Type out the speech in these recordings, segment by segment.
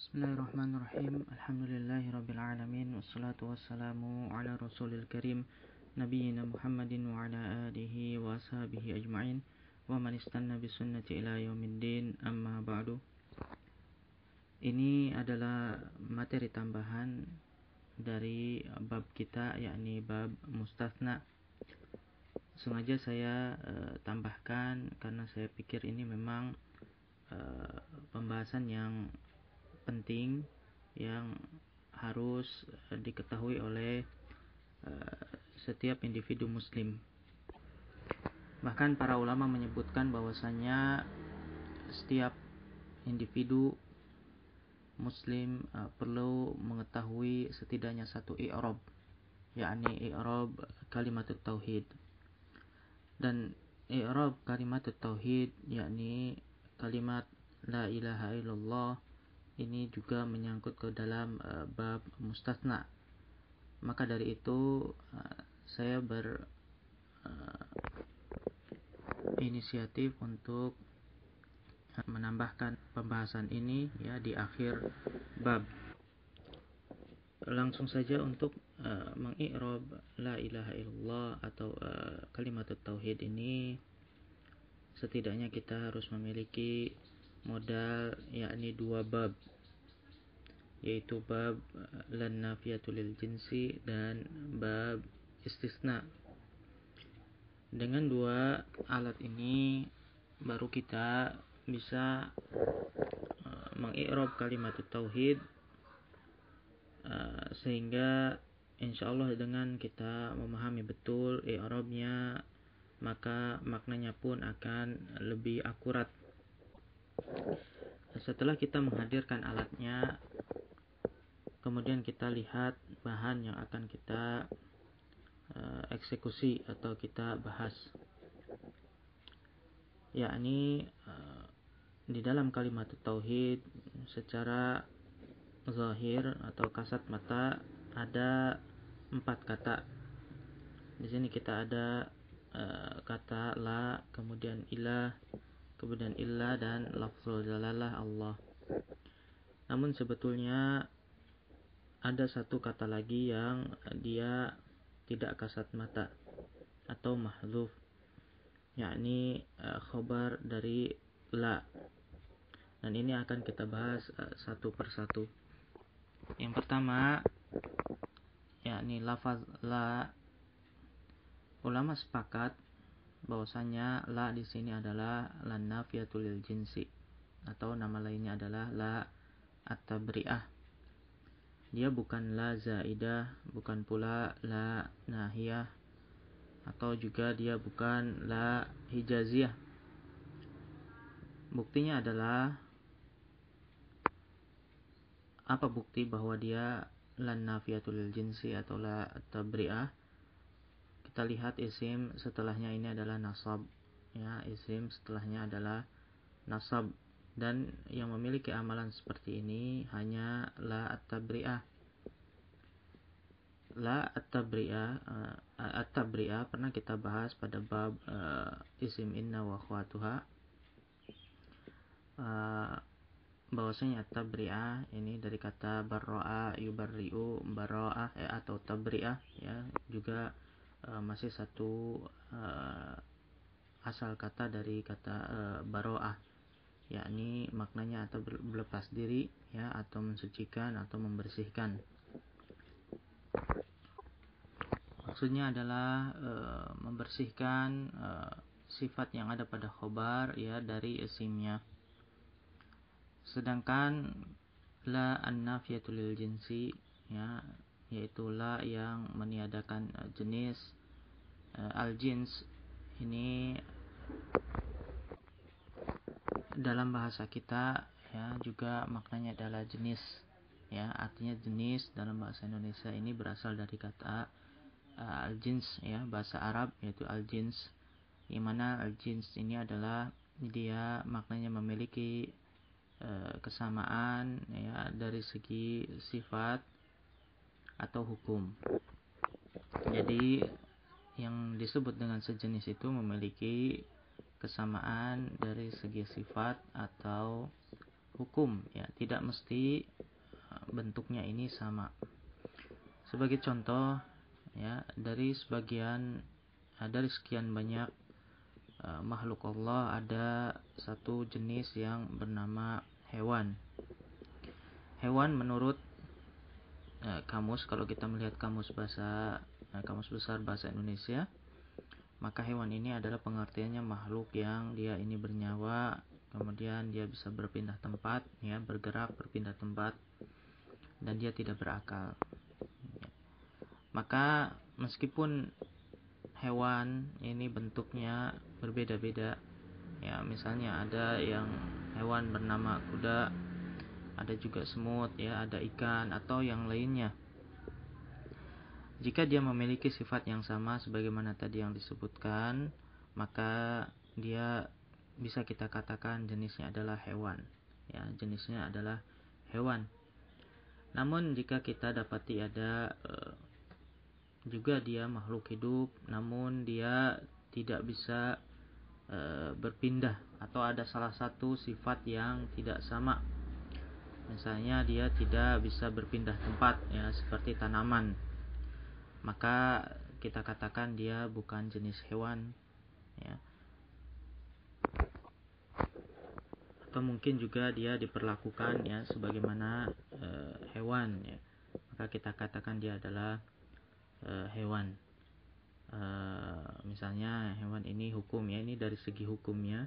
Bismillahirrahmanirrahim. Alhamdulillahirabbil alamin wassalatu wassalamu ala rasulil karim Nabiina Muhammadin wa ala alihi wa sahabihi ajma'in wa man istanna bisunnati ila yaumiddin amma ba'du. Ini adalah materi tambahan dari bab kita yakni bab mustasna. Sengaja saya uh, tambahkan karena saya pikir ini memang uh, pembahasan yang penting yang harus eh, diketahui oleh eh, setiap individu muslim. Bahkan para ulama menyebutkan bahwasanya setiap individu muslim eh, perlu mengetahui setidaknya satu i'rab, yakni i'rab kalimat tauhid. Dan i'rab kalimat tauhid yakni kalimat la ilaha illallah ini juga menyangkut ke dalam uh, bab mustasna. Maka dari itu uh, saya ber uh, inisiatif untuk menambahkan pembahasan ini ya di akhir bab. Langsung saja untuk uh, mengirob la ilaha illallah atau uh, kalimat tauhid ini setidaknya kita harus memiliki modal yakni dua bab yaitu bab eh, lan jinsi dan bab istisna dengan dua alat ini baru kita bisa eh, mengikrob kalimat tauhid eh, sehingga insya Allah dengan kita memahami betul i'rabnya maka maknanya pun akan lebih akurat setelah kita menghadirkan alatnya kemudian kita lihat bahan yang akan kita uh, eksekusi atau kita bahas yakni uh, di dalam kalimat tauhid secara zahir atau kasat mata ada empat kata di sini kita ada uh, kata la kemudian ilah kemudian illa dan lafzul jalalah Allah. Namun sebetulnya ada satu kata lagi yang dia tidak kasat mata atau mahzuf yakni e, khobar dari la dan ini akan kita bahas per satu persatu yang pertama yakni lafaz la ulama sepakat bahwasanya la di sini adalah La nafiyatul jinsi atau nama lainnya adalah la at Dia bukan la zaidah, bukan pula la nahiyah atau juga dia bukan la hijaziyah. Buktinya adalah apa bukti bahwa dia lan nafiyatul jinsi atau la at-tabri'ah? kita lihat isim setelahnya ini adalah nasab ya isim setelahnya adalah nasab dan yang memiliki amalan seperti ini hanya la at-tabri'ah la at-tabri'ah uh, at-tabri'ah pernah kita bahas pada bab uh, isim inna wa khuatuha uh, eh, bahwasanya tabri'ah ini dari kata barro'a yubarri'u barro'ah eh, atau tabri'ah ya juga Eh, masih satu uh, asal kata dari kata uh, baroah yakni maknanya atau berlepas diri ya atau mensucikan atau membersihkan maksudnya adalah e, membersihkan e, sifat yang ada pada khobar ya dari esimnya. sedangkan la an lil jinsi ya yaitu la yang meniadakan eh, jenis eh, al jins ini dalam bahasa kita ya juga maknanya adalah jenis ya artinya jenis dalam bahasa Indonesia ini berasal dari kata eh, al jins ya bahasa Arab yaitu al jins di mana al jins ini adalah dia maknanya memiliki kesamaan ya dari segi sifat atau hukum. Jadi yang disebut dengan sejenis itu memiliki kesamaan dari segi sifat atau hukum ya, tidak mesti e, bentuknya ini sama. Sebagai contoh ya, dari sebagian e, dari sekian banyak uh, makhluk Allah ada satu jenis yang bernama hewan. Hewan menurut eh, kamus kalau kita melihat kamus bahasa eh, kamus besar bahasa Indonesia maka hewan ini adalah pengertiannya makhluk yang dia ini bernyawa kemudian dia bisa berpindah tempat ya bergerak berpindah tempat dan dia tidak berakal maka meskipun hewan ini bentuknya berbeda-beda ya misalnya ada yang hewan bernama kuda ada juga semut ya, ada ikan atau yang lainnya. Jika dia memiliki sifat yang sama sebagaimana tadi yang disebutkan, maka dia bisa kita katakan jenisnya adalah hewan. Ya, jenisnya adalah hewan. Namun jika kita dapati ada eh, juga dia makhluk hidup, namun dia tidak bisa e, berpindah atau ada salah satu sifat yang tidak sama misalnya dia tidak bisa berpindah tempat ya seperti tanaman maka kita katakan dia bukan jenis hewan ya atau mungkin juga dia diperlakukan ya sebagaimana e, hewan ya maka kita katakan dia adalah e, hewan e, misalnya hewan ini hukum ya ini dari segi hukumnya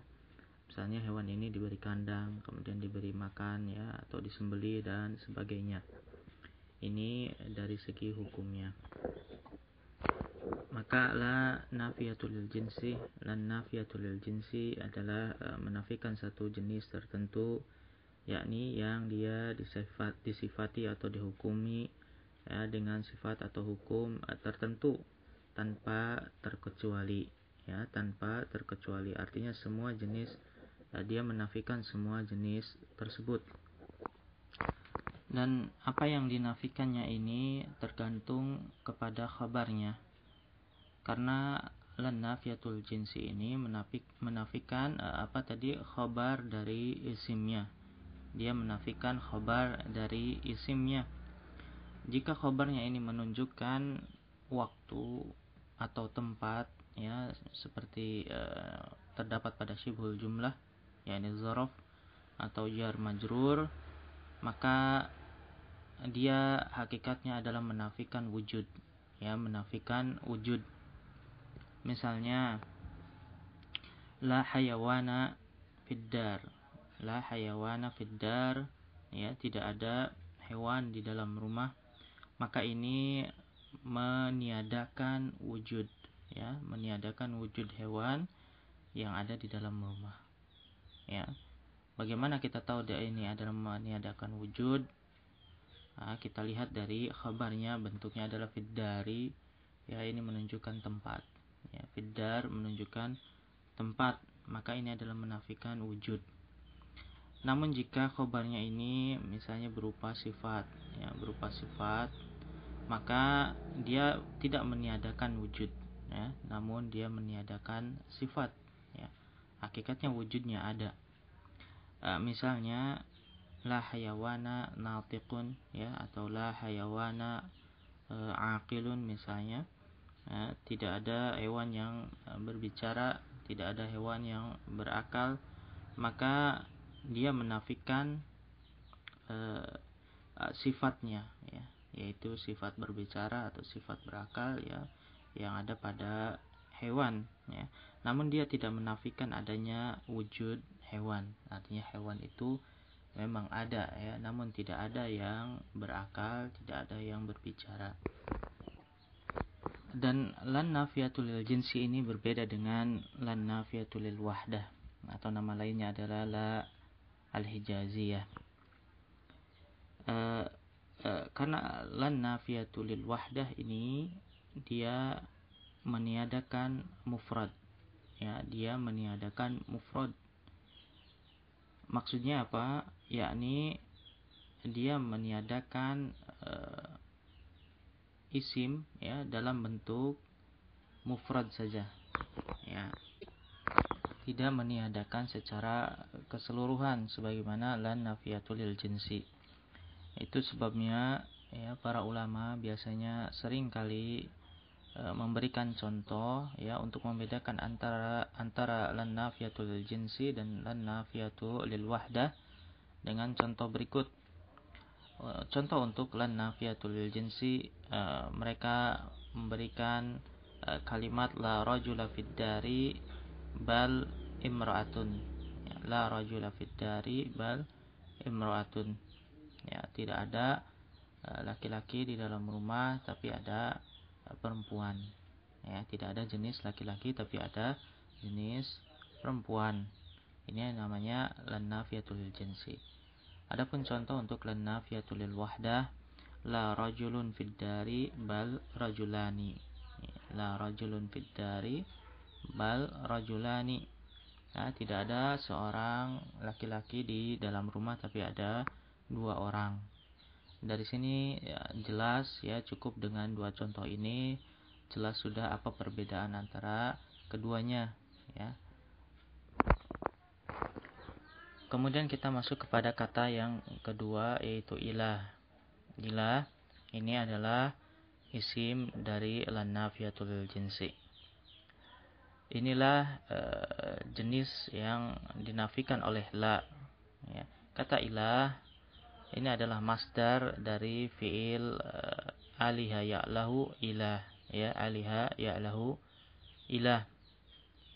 misalnya hewan ini diberi kandang kemudian diberi makan ya atau disembeli dan sebagainya ini dari segi hukumnya maka la nafiyatul jinsi la nafiyatul jinsi adalah e, menafikan satu jenis tertentu yakni yang dia disifat, disifati atau dihukumi ya, dengan sifat atau hukum tertentu tanpa terkecuali ya tanpa terkecuali artinya semua jenis Eh, dia menafikan semua jenis tersebut. Dan apa yang dinafikannya ini tergantung kepada khabarnya. Karena lenafiatul jinsi ini menafik, menafikan eh, apa tadi khabar dari isimnya. Dia menafikan khabar dari isimnya. Jika khabarnya ini menunjukkan waktu atau tempat ya seperti eh, terdapat pada syibhul jumlah yakni zorof atau jar majrur maka dia hakikatnya adalah menafikan wujud ya menafikan wujud misalnya la hayawana fiddar la hayawana fiddar ya tidak ada hewan di dalam rumah maka ini meniadakan wujud ya meniadakan wujud hewan yang ada di dalam rumah ya bagaimana kita tahu dia ini adalah meniadakan wujud nah, kita lihat dari kabarnya bentuknya adalah fidari ya ini menunjukkan tempat ya fidar menunjukkan tempat maka ini adalah menafikan wujud namun jika khobarnya ini misalnya berupa sifat ya berupa sifat maka dia tidak meniadakan wujud ya namun dia meniadakan sifat ya hakikatnya wujudnya ada e, misalnya la hayawana natiqun ya atau la hayawana e, aqilun misalnya e, tidak ada hewan yang berbicara tidak ada hewan yang berakal maka dia menafikan e, e sifatnya ya yaitu sifat berbicara atau sifat berakal ya yang ada pada hewan ya namun dia tidak menafikan adanya wujud hewan artinya hewan itu memang ada ya namun tidak ada yang berakal tidak ada yang berbicara dan lan nafiyatul lil jinsi ini berbeda dengan lan nafiyatul lil wahdah atau nama lainnya adalah la al hijaziyah e, eh, e, eh, karena lan nafiyatul lil wahdah ini dia meniadakan mufrad ya dia meniadakan mufrad maksudnya apa yakni dia meniadakan uh, isim ya dalam bentuk mufrad saja ya tidak meniadakan secara keseluruhan sebagaimana lan nafiyatul lil jinsi itu sebabnya ya para ulama biasanya sering kali Eh, memberikan contoh ya untuk membedakan antara antara lanafiyatul jinsi dan lanafiyatul lil wahdah dengan contoh berikut eh, contoh untuk lanafiyatul lil jinsi uh, mereka memberikan uh, kalimat la rajula fid dari bal imra'atun ya, la rajula fid dari bal imra'atun ya tidak ada laki-laki di dalam rumah tapi ada Eh, perempuan ya tidak ada jenis laki-laki tapi ada jenis perempuan ini namanya lannafiyatul jinsi adapun contoh untuk lannafiyatul wahdah la rajulun fid dari bal rajulani ya, la rajulun fid dari bal rajulani ya, tidak ada seorang laki-laki di dalam rumah tapi ada dua orang dari sini ya, jelas ya cukup dengan dua contoh ini jelas sudah apa perbedaan antara keduanya ya kemudian kita masuk kepada kata yang kedua yaitu ilah ilah ini adalah isim dari lanafiatul jinsi inilah e, jenis yang dinafikan oleh la ya. kata ilah ini adalah masdar dari fiil uh, aliha ya'lahu ilah ya aliha ya'lahu ilah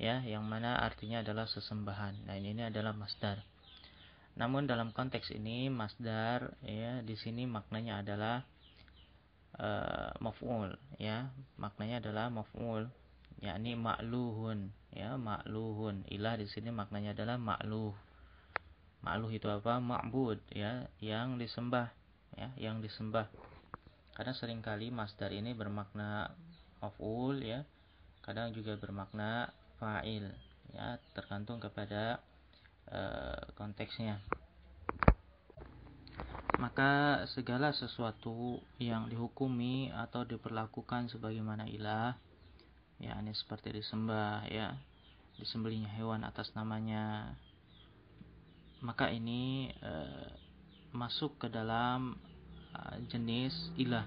ya yang mana artinya adalah sesembahan. Nah, ini, ini adalah masdar. Namun dalam konteks ini masdar ya di sini maknanya adalah uh, maf'ul ya, maknanya adalah maf'ul yakni makluhun, ya, makluhun Ilah di sini maknanya adalah ma'luh Ma'luh itu apa? Ma'bud ya, yang disembah ya, yang disembah. Karena seringkali masdar ini bermakna maf'ul ya, kadang juga bermakna fa'il ya, tergantung kepada e, konteksnya. Maka segala sesuatu yang dihukumi atau diperlakukan sebagaimana ilah ya ini seperti disembah ya disembelihnya hewan atas namanya maka ini e, masuk ke dalam e, jenis ilah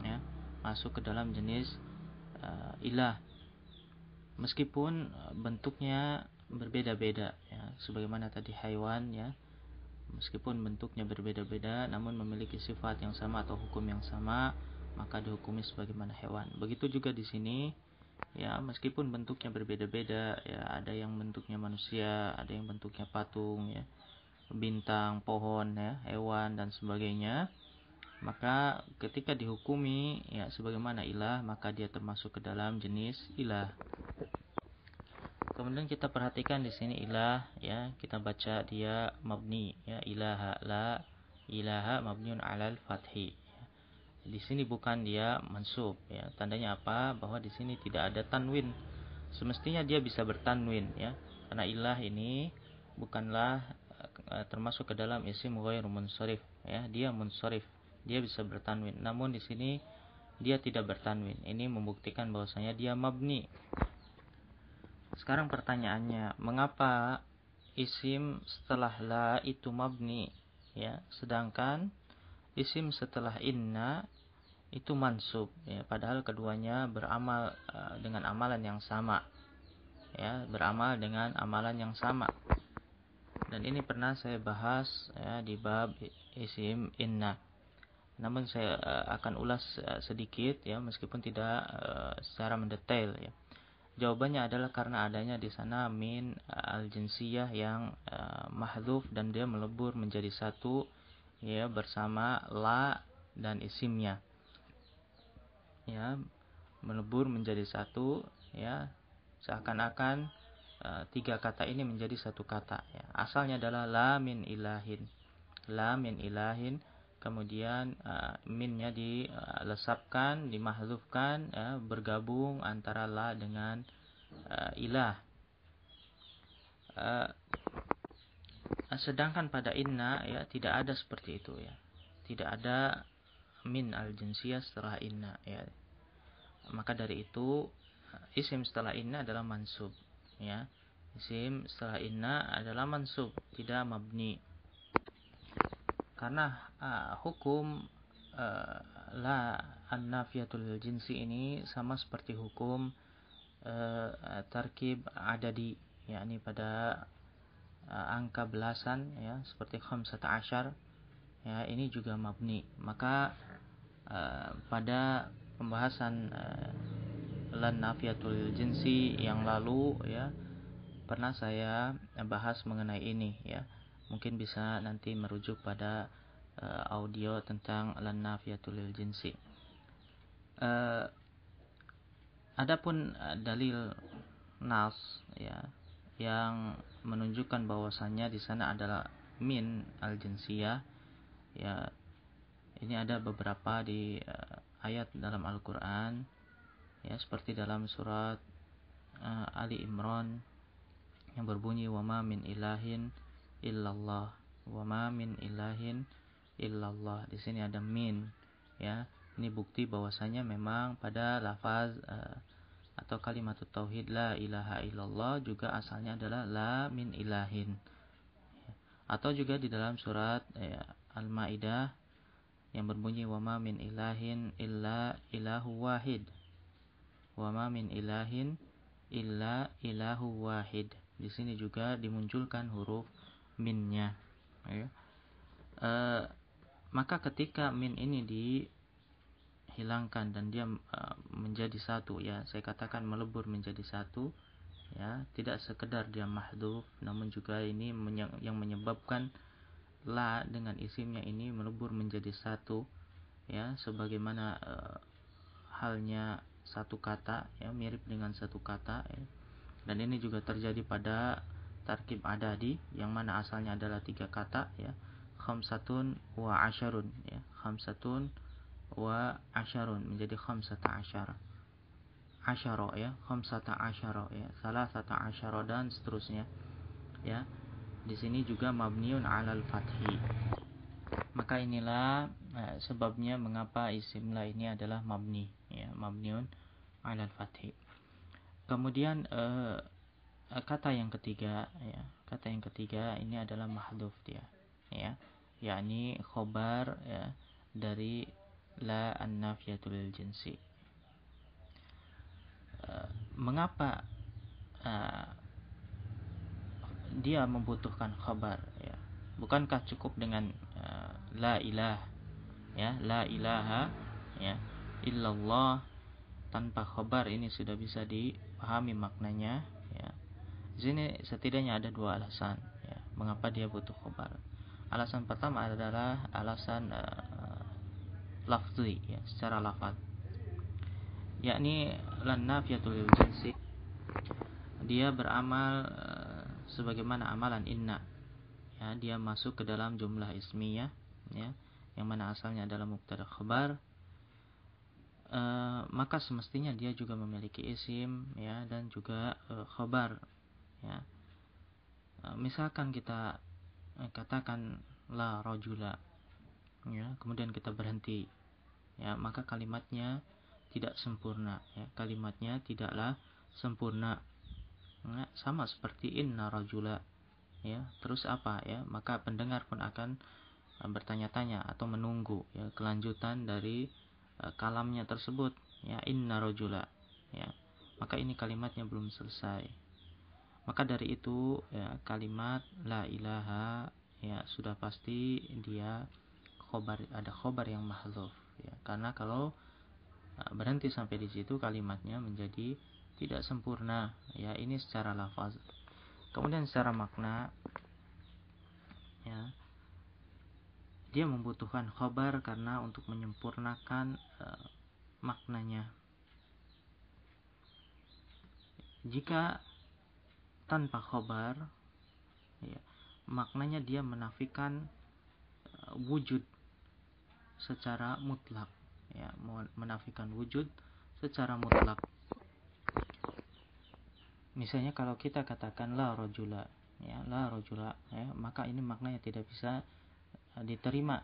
ya masuk ke dalam jenis e, ilah meskipun bentuknya berbeda-beda ya sebagaimana tadi hewan, ya meskipun bentuknya berbeda-beda namun memiliki sifat yang sama atau hukum yang sama maka dihukumi sebagaimana hewan begitu juga di sini ya meskipun bentuknya berbeda-beda ya ada yang bentuknya manusia ada yang bentuknya patung ya bintang pohon ya hewan dan sebagainya maka ketika dihukumi ya sebagaimana ilah maka dia termasuk ke dalam jenis ilah kemudian kita perhatikan di sini ilah ya kita baca dia mabni ya ilaha la ilaha mabniun alal fathi di sini bukan dia mansub ya tandanya apa bahwa di sini tidak ada tanwin semestinya dia bisa bertanwin ya karena ilah ini bukanlah e, termasuk ke dalam isim ghairu munsharif ya dia munsharif dia bisa bertanwin namun di sini dia tidak bertanwin ini membuktikan bahwasanya dia mabni sekarang pertanyaannya mengapa isim setelah la itu mabni ya sedangkan isim setelah inna itu mansub ya padahal keduanya beramal uh, dengan amalan yang sama ya beramal dengan amalan yang sama dan ini pernah saya bahas ya di bab isim inna namun saya uh, akan ulas uh, sedikit ya meskipun tidak uh, secara mendetail ya jawabannya adalah karena adanya di sana min al jinsiyah yang uh, mahdhuf dan dia melebur menjadi satu ya bersama la dan isimnya ya melebur menjadi satu ya seakan-akan e, tiga kata ini menjadi satu kata ya. asalnya adalah la min ilahin la min ilahin kemudian uh, minnya dilesapkan, dimahzufkan, ya, bergabung antara la dengan uh, ilah. Uh, sedangkan pada inna ya tidak ada seperti itu ya tidak ada min al jinsia setelah inna ya maka dari itu isim setelah inna adalah mansub ya isim setelah inna adalah mansub tidak mabni karena uh, hukum uh, la an jinsi ini sama seperti hukum uh, tarkib adadi yakni pada Eh, angka belasan ya seperti khamsata asyar ya ini juga mabni maka uh, pada pembahasan uh, lan nafiatul jinsi yang lalu ya pernah saya bahas mengenai ini ya mungkin bisa nanti merujuk pada uh, audio tentang lan nafiatul jinsi uh, adapun uh, dalil nas ya yang menunjukkan bahwasannya di sana adalah min al ya ini ada beberapa di uh, ayat dalam Al-Qur'an ya seperti dalam surat uh, Ali Imran yang berbunyi wama min ilahin illallah wama min ilahin illallah di sini ada min ya ini bukti bahwasanya memang pada lafaz uh, atau kalimat tauhid la ilaha illallah juga asalnya adalah la min ilahin. Atau juga di dalam surat ya, Al-Maidah yang berbunyi wama min ilahin illa ilahu wahid. Wama min ilahin illa ilahu wahid. Di sini juga dimunculkan huruf minnya. Ya. E, maka ketika min ini di hilangkan dan dia e, menjadi satu ya saya katakan melebur menjadi satu ya tidak sekedar dia mahdhuf namun juga ini yang menyebabkan la dengan isimnya ini melebur menjadi satu ya sebagaimana uh, halnya satu kata ya mirip dengan satu kata ya. dan ini juga terjadi pada tarkib adadi yang mana asalnya adalah tiga kata ya khamsatun wa asharun ya khamsatun wa asharun menjadi khamsata asyara asyara ya khamsata asyara ya salasata asyara dan seterusnya ya di sini juga mabniun alal fathi maka inilah eh, sebabnya mengapa isim la ini adalah mabni ya mabniun alal fathi kemudian eh, eh kata yang ketiga ya kata yang ketiga ini adalah mahduf dia ya yakni khobar ya dari la an jinsi uh, mengapa uh, dia membutuhkan khabar ya bukankah cukup dengan uh, la ilah ya la ilaha ya illallah tanpa khabar ini sudah bisa dipahami maknanya ya di sini setidaknya ada dua alasan ya mengapa dia butuh khabar alasan pertama adalah alasan uh, lafzi ya secara lafaz yakni lan nafiyatul jinsi dia beramal uh, sebagaimana amalan inna ya dia masuk ke dalam jumlah ismiyah ya yang mana asalnya adalah mubtada khabar Uh, maka semestinya dia juga memiliki isim ya dan juga uh, eh, khobar ya uh, misalkan kita katakan la rojula ya kemudian kita berhenti ya maka kalimatnya tidak sempurna ya kalimatnya tidaklah sempurna ya, sama seperti inna rajula ya terus apa ya maka pendengar pun akan e, bertanya-tanya atau menunggu ya kelanjutan dari uh, kalamnya tersebut ya inna rajula ya maka ini kalimatnya belum selesai maka dari itu ya kalimat la ilaha ya sudah pasti dia khobar ada khobar yang mahluf Gitu ya. Karena kalau e, berhenti sampai di situ kalimatnya menjadi tidak sempurna ya ini secara lafaz kemudian secara makna ya dia membutuhkan khobar karena untuk menyempurnakan uh, maknanya jika tanpa khobar ya, maknanya dia menafikan uh, wujud secara mutlak ya menafikan wujud secara mutlak misalnya kalau kita katakan la rojula ya la rojula ya maka ini maknanya tidak bisa e, diterima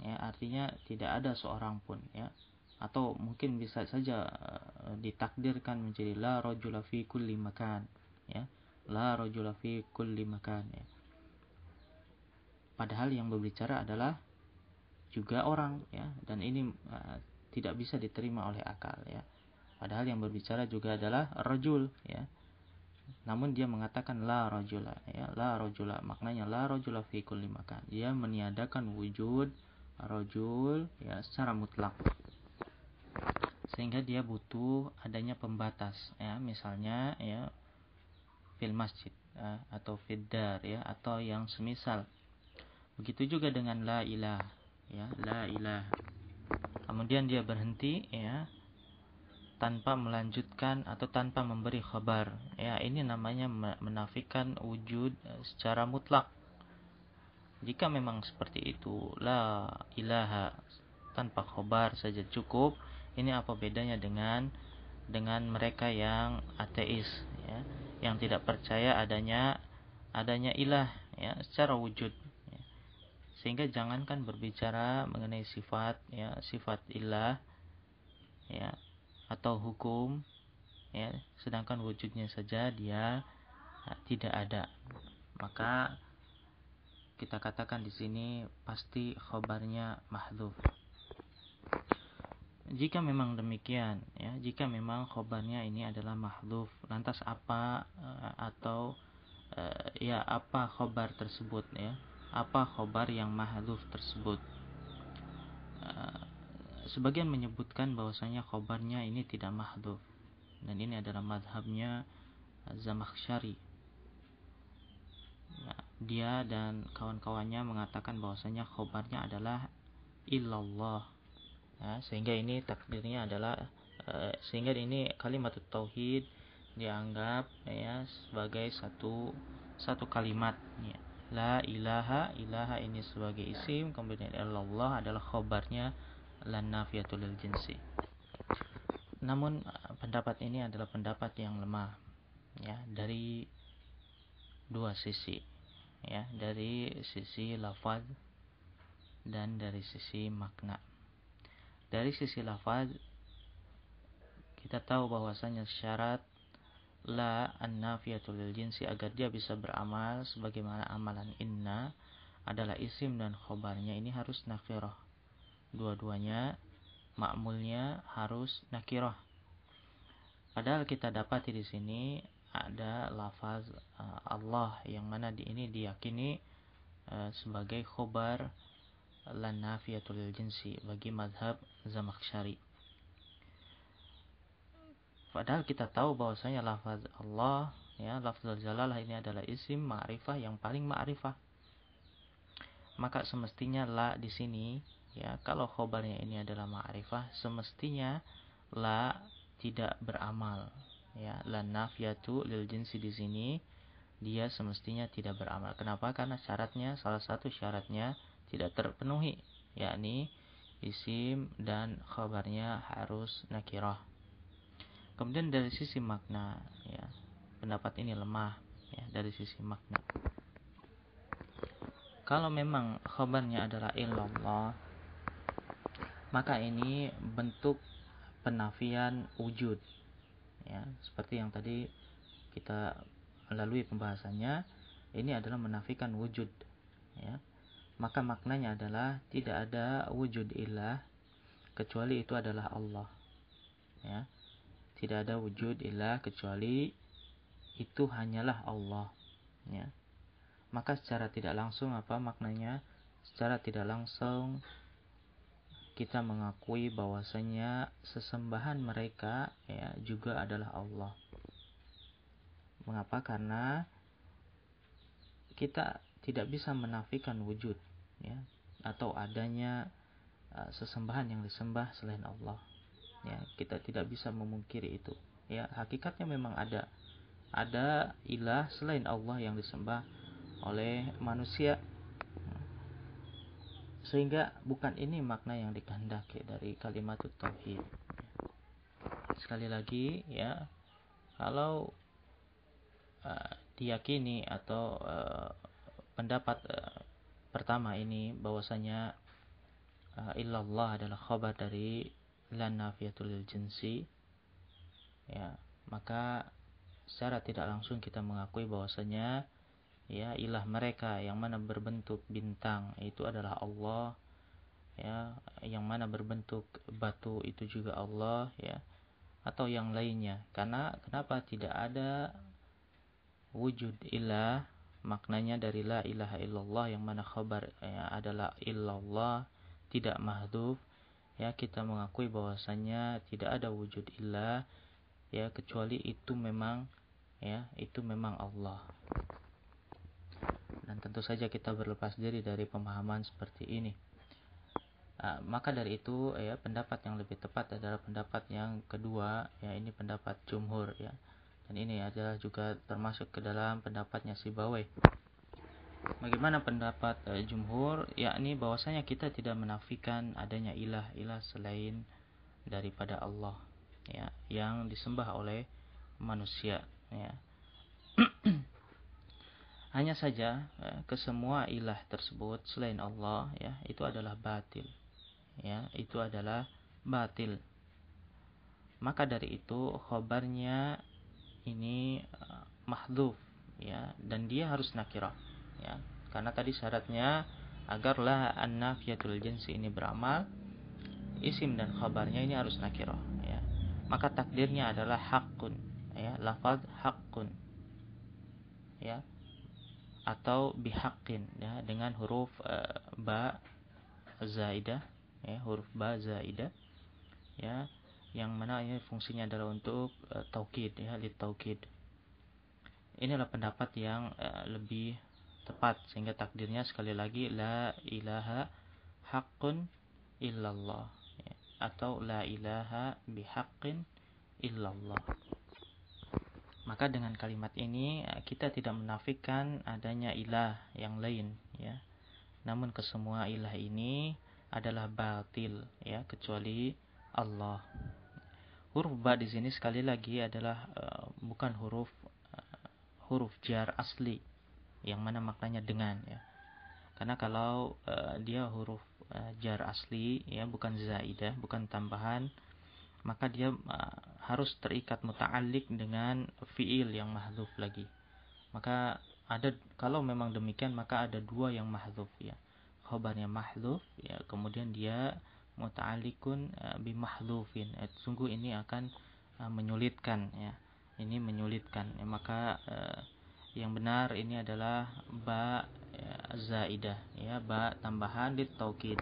ya artinya tidak ada seorang pun ya atau mungkin bisa saja e, ditakdirkan menjadi la rojula fi kulli makan ya la rojula fi kulli makan ya padahal yang berbicara adalah juga orang ya dan ini uh, tidak bisa diterima oleh akal ya padahal yang berbicara juga adalah rojul ya namun dia mengatakan la rojula ya la rojula maknanya la rojula fi kulli makan dia meniadakan wujud rojul ya secara mutlak sehingga dia butuh adanya pembatas ya misalnya ya fil masjid ya, atau fiddar ya atau yang semisal begitu juga dengan la ilah ya la ilah kemudian dia berhenti ya tanpa melanjutkan atau tanpa memberi khabar ya ini namanya menafikan wujud secara mutlak jika memang seperti itu la ilaha tanpa khabar saja cukup ini apa bedanya dengan dengan mereka yang ateis ya yang tidak percaya adanya adanya ilah ya secara wujud sehingga jangankan berbicara mengenai sifat ya sifat ilah ya atau hukum ya sedangkan wujudnya saja dia ya, tidak ada maka kita katakan di sini pasti khobarnya mahdhuf jika memang demikian ya jika memang khobarnya ini adalah mahdhuf lantas apa eh, atau eh, ya apa khobar tersebut ya apa khobar yang mahdhuf tersebut eh, sebagian menyebutkan bahwasanya khobarnya ini tidak mahdhuf dan ini adalah madhabnya Zamakhsyari nah, dia dan kawan-kawannya mengatakan bahwasanya khobarnya adalah illallah nah, sehingga ini takdirnya adalah eh, sehingga ini kalimat tauhid dianggap ya sebagai satu satu kalimat ya la ilaha ilaha ini sebagai isim kemudian illallah adalah khobarnya lan nafiyatul jinsi namun pendapat ini adalah pendapat yang lemah ya dari dua sisi ya dari sisi lafaz dan dari sisi makna dari sisi lafaz kita tahu bahwasanya syarat la annafiyatul lil jinsi agar dia bisa beramal sebagaimana amalan inna adalah isim dan khobarnya ini harus nakiroh dua-duanya makmulnya harus nakiroh padahal kita dapati di sini ada lafaz eh, Allah yang mana di ini diyakini eh, sebagai khobar lan nafiyatul jinsi bagi madhab zamakshari Padahal kita tahu bahwasanya lafaz Allah, ya, lafaz jalalah ini adalah isim ma'rifah yang paling ma'rifah. Maka semestinya la di sini, ya, kalau khobarnya ini adalah ma'rifah, semestinya la tidak beramal, ya. La nafiyatu lil jinsi di sini dia semestinya tidak beramal. Kenapa? Karena syaratnya salah satu syaratnya tidak terpenuhi, yakni isim dan khabarnya harus nakirah kemudian dari sisi makna ya pendapat ini lemah ya dari sisi makna kalau memang khabarnya adalah ilallah, maka ini bentuk penafian wujud ya seperti yang tadi kita lalui pembahasannya ini adalah menafikan wujud ya maka maknanya adalah tidak ada wujud ilah kecuali itu adalah Allah ya tidak ada wujud ilah kecuali itu hanyalah Allah ya maka secara tidak langsung apa maknanya secara tidak langsung kita mengakui bahwasanya sesembahan mereka ya juga adalah Allah mengapa karena kita tidak bisa menafikan wujud ya atau adanya uh, sesembahan yang disembah selain Allah ya kita tidak bisa memungkiri itu ya hakikatnya memang ada ada ilah selain Allah yang disembah oleh manusia sehingga bukan ini makna yang dikehendaki dari kalimat tauhid sekali lagi ya kalau uh, diyakini atau uh, pendapat uh, pertama ini bahwasanya uh, illallah adalah khabar dari la nafiyatul jinsi ya maka secara tidak langsung kita mengakui bahwasanya ya ilah mereka yang mana berbentuk bintang itu adalah Allah ya yang mana berbentuk batu itu juga Allah ya atau yang lainnya karena kenapa tidak ada wujud ilah maknanya dari la ilaha illallah yang mana khabar ya, adalah illallah tidak mahdhuf ya kita mengakui bahwasannya tidak ada wujud ilah ya kecuali itu memang ya itu memang Allah dan tentu saja kita berlepas diri dari pemahaman seperti ini nah, maka dari itu ya pendapat yang lebih tepat adalah pendapat yang kedua ya ini pendapat jumhur ya dan ini adalah juga termasuk ke dalam pendapatnya si Bawai Bagaimana pendapat uh, jumhur yakni bahwasanya kita tidak menafikan adanya ilah-ilah selain daripada Allah ya yang disembah oleh manusia ya. Hanya saja ya, kesemua ilah tersebut selain Allah ya itu adalah batil. Ya, itu adalah batil. Maka dari itu khobarnya ini uh, eh, mahdhuf ya dan dia harus nakirah ya karena tadi syaratnya agar anak annafiyatul jinsi ini beramal isim dan khabarnya ini harus nakiroh ya maka takdirnya adalah hakun ya lafaz hakun ya atau bihakin ya dengan huruf uh, ba zaidah ya huruf ba zaidah ya yang mana ini fungsinya adalah untuk uh, taukid ya li taukid inilah pendapat yang uh, lebih tepat sehingga takdirnya sekali lagi la ilaha hakun illallah ya, atau la ilaha bihaqqin illallah maka dengan kalimat ini kita tidak menafikan adanya ilah yang lain ya namun kesemua ilah ini adalah batil ya kecuali Allah huruf ba di sini sekali lagi adalah uh, bukan huruf uh, huruf jar asli yang mana maknanya dengan ya karena kalau uh, dia huruf uh, jar asli ya bukan zaidah bukan tambahan maka dia uh, harus terikat muta'alik dengan fiil yang mahdhuf lagi maka ada kalau memang demikian maka ada dua yang mahdhuf ya khobarnya mahdhuf ya kemudian dia muta'alikun uh, bimahdhufin eh, sungguh ini akan uh, menyulitkan ya ini menyulitkan ya, maka uh, yang benar ini adalah ba ya, zaidah ya ba tambahan di taukid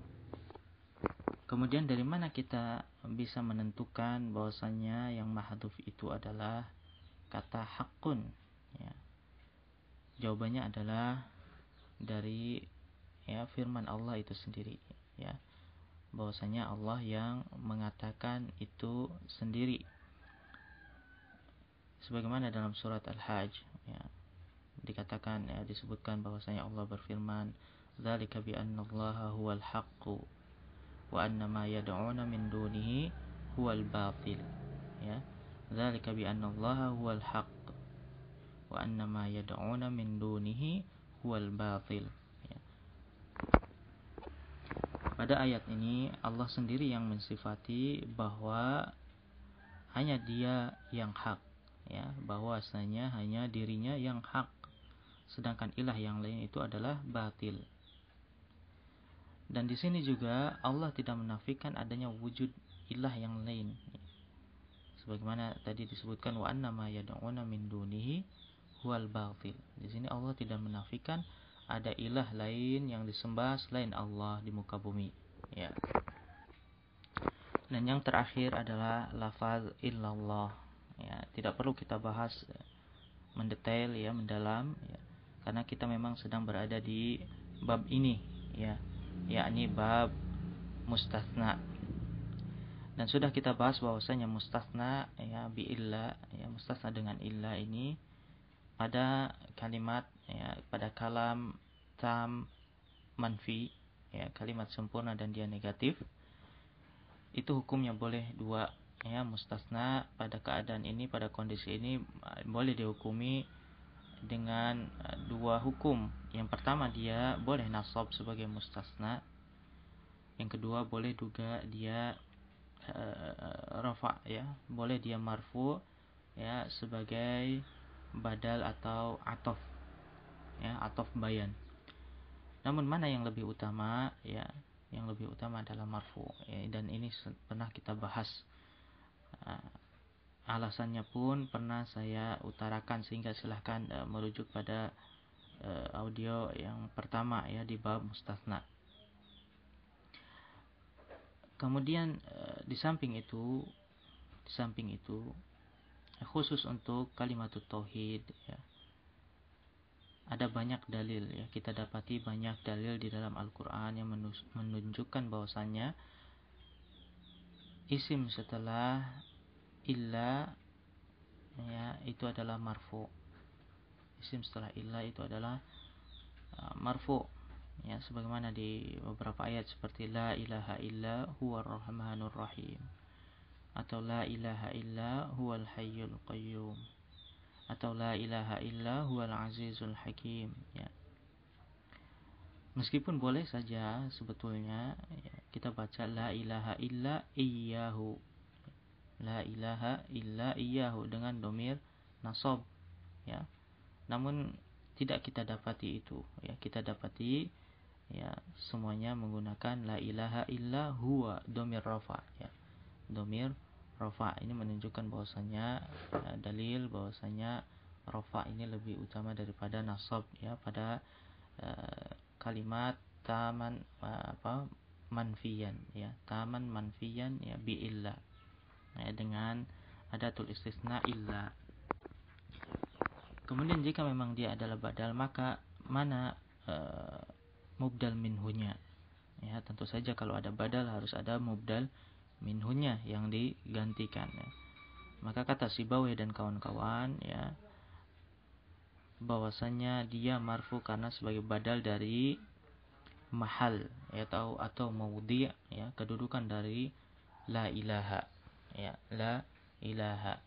kemudian dari mana kita bisa menentukan bahwasanya yang mahdhuf itu adalah kata hakun ya jawabannya adalah dari ya firman Allah itu sendiri ya bahwasanya Allah yang mengatakan itu sendiri sebagaimana dalam surat Al-Hajj ya dikatakan ya, disebutkan bahwasanya Allah berfirman dzalika bi annallaha huwal haqqu wa anna ma yad'una min dunihi huwal batil ya dzalika bi annallaha huwal haqq wa anna ma yad'una min dunihi huwal batil ya. pada ayat ini Allah sendiri yang mensifati bahwa hanya dia yang hak ya bahwasanya hanya dirinya yang hak sedangkan ilah yang lain itu adalah batil. Dan di sini juga Allah tidak menafikan adanya wujud ilah yang lain. Sebagaimana tadi disebutkan wa annama yad'una min dunihi huwal batil. Di sini Allah tidak menafikan ada ilah lain yang disembah selain Allah di muka bumi. Ya. Dan yang terakhir adalah lafaz illallah. Ya, tidak perlu kita bahas mendetail ya, mendalam ya karena kita memang sedang berada di bab ini ya yakni bab mustasna dan sudah kita bahas bahwasanya mustasna ya bi illa ya mustasna dengan illa ini pada kalimat ya pada kalam tam manfi ya kalimat sempurna dan dia negatif itu hukumnya boleh dua ya mustasna pada keadaan ini pada kondisi ini boleh dihukumi dengan eh, dua hukum. Yang pertama dia boleh nasab sebagai mustasna. Yang kedua boleh juga dia uh, rafa ya, boleh dia marfu ya sebagai badal atau atof ya atof bayan. Namun mana yang lebih utama ya yang lebih utama adalah marfu ya, dan ini pernah kita bahas eh, alasannya pun pernah saya utarakan sehingga silahkan uh, merujuk pada uh, audio yang pertama ya di bab mustasna. Kemudian uh, di samping itu, di samping itu khusus untuk kalimat tauhid ya. Ada banyak dalil ya, kita dapati banyak dalil di dalam Al-Qur'an yang menunjukkan bahwasannya isim setelah illa ya itu adalah marfu isim setelah illa itu adalah uh, marfu ya sebagaimana di beberapa ayat seperti la ilaha illa huwar rahmanur rahim atau la ilaha illa huwal hayyul qayyum atau la ilaha illa huwal azizul hakim ya meskipun boleh saja sebetulnya ya, kita baca la ilaha illa iyyahu la ilaha illa iyyahu dengan domir nasab ya namun tidak kita dapati itu ya kita dapati ya semuanya menggunakan la ilaha illa huwa domir rafa ya domir rafa ini menunjukkan bahwasanya ya, dalil bahwasanya rafa ini lebih utama daripada nasab ya pada eh, kalimat taman apa manfian ya taman manfian ya illa ya, dengan tulis istisna illa kemudian jika memang dia adalah badal maka mana e, mubdal minhunya ya tentu saja kalau ada badal harus ada mubdal minhunya yang digantikan ya. maka kata si bawe dan kawan-kawan ya bahwasanya dia marfu karena sebagai badal dari mahal ya atau atau maudhi ya kedudukan dari la ilaha ya la ilaha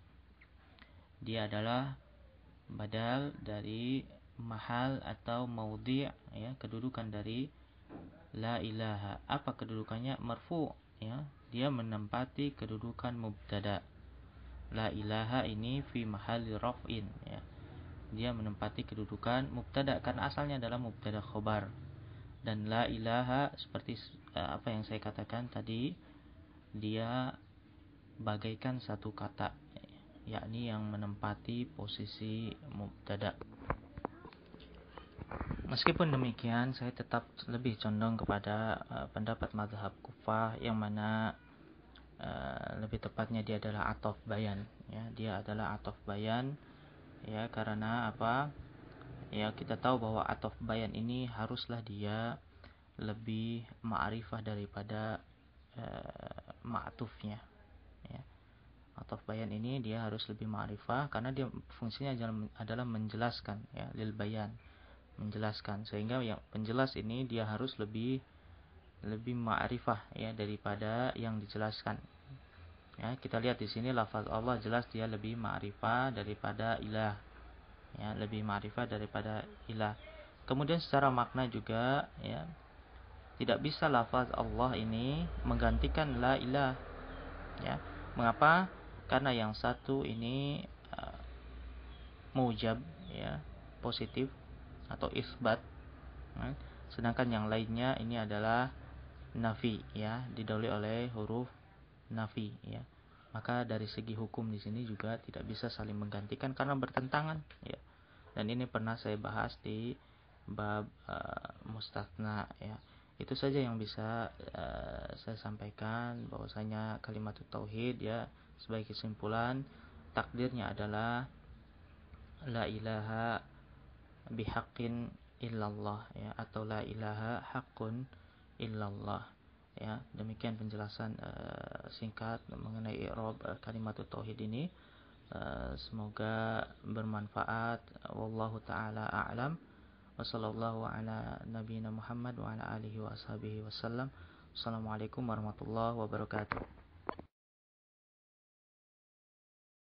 dia adalah badal dari mahal atau maudhi ya kedudukan dari la ilaha apa kedudukannya marfu ya dia menempati kedudukan mubtada la ilaha ini fi mahali raf'in ya dia menempati kedudukan mubtada karena asalnya adalah mubtada khobar dan la ilaha seperti eh, apa yang saya katakan tadi dia bagaikan satu kata yakni yang menempati posisi mubtada. Meskipun demikian, saya tetap lebih condong kepada uh, pendapat mazhab Kufah yang mana uh, lebih tepatnya dia adalah atof bayan ya, dia adalah atof bayan ya karena apa? Ya kita tahu bahwa atof bayan ini haruslah dia lebih ma'rifah daripada uh, ma'tufnya atau bayan ini dia harus lebih ma'rifah karena dia fungsinya adalah menjelaskan ya lil bayan menjelaskan sehingga yang penjelas ini dia harus lebih lebih ma'rifah ya daripada yang dijelaskan ya kita lihat di sini lafaz Allah jelas dia lebih ma'rifah daripada ilah ya lebih ma'rifah daripada ilah kemudian secara makna juga ya tidak bisa lafaz Allah ini menggantikan la ilah ya mengapa karena yang satu ini uh, mujab ya positif atau isbat ya. sedangkan yang lainnya ini adalah nafi ya didahului oleh huruf nafi ya maka dari segi hukum di sini juga tidak bisa saling menggantikan karena bertentangan ya dan ini pernah saya bahas di bab uh, eh, mustatna ya itu saja yang bisa uh, saya sampaikan bahwasanya kalimat tauhid ya sebagai kesimpulan, takdirnya adalah la ilaha bihaqin illallah ya atau la ilaha hakun illallah ya demikian penjelasan uh, singkat mengenai i'rab uh, eh, kalimat tauhid ini uh, semoga bermanfaat wallahu taala a'lam wa sallallahu ala nabiyina Muhammad wa ala alihi wa ashabihi wasallam assalamualaikum warahmatullahi wabarakatuh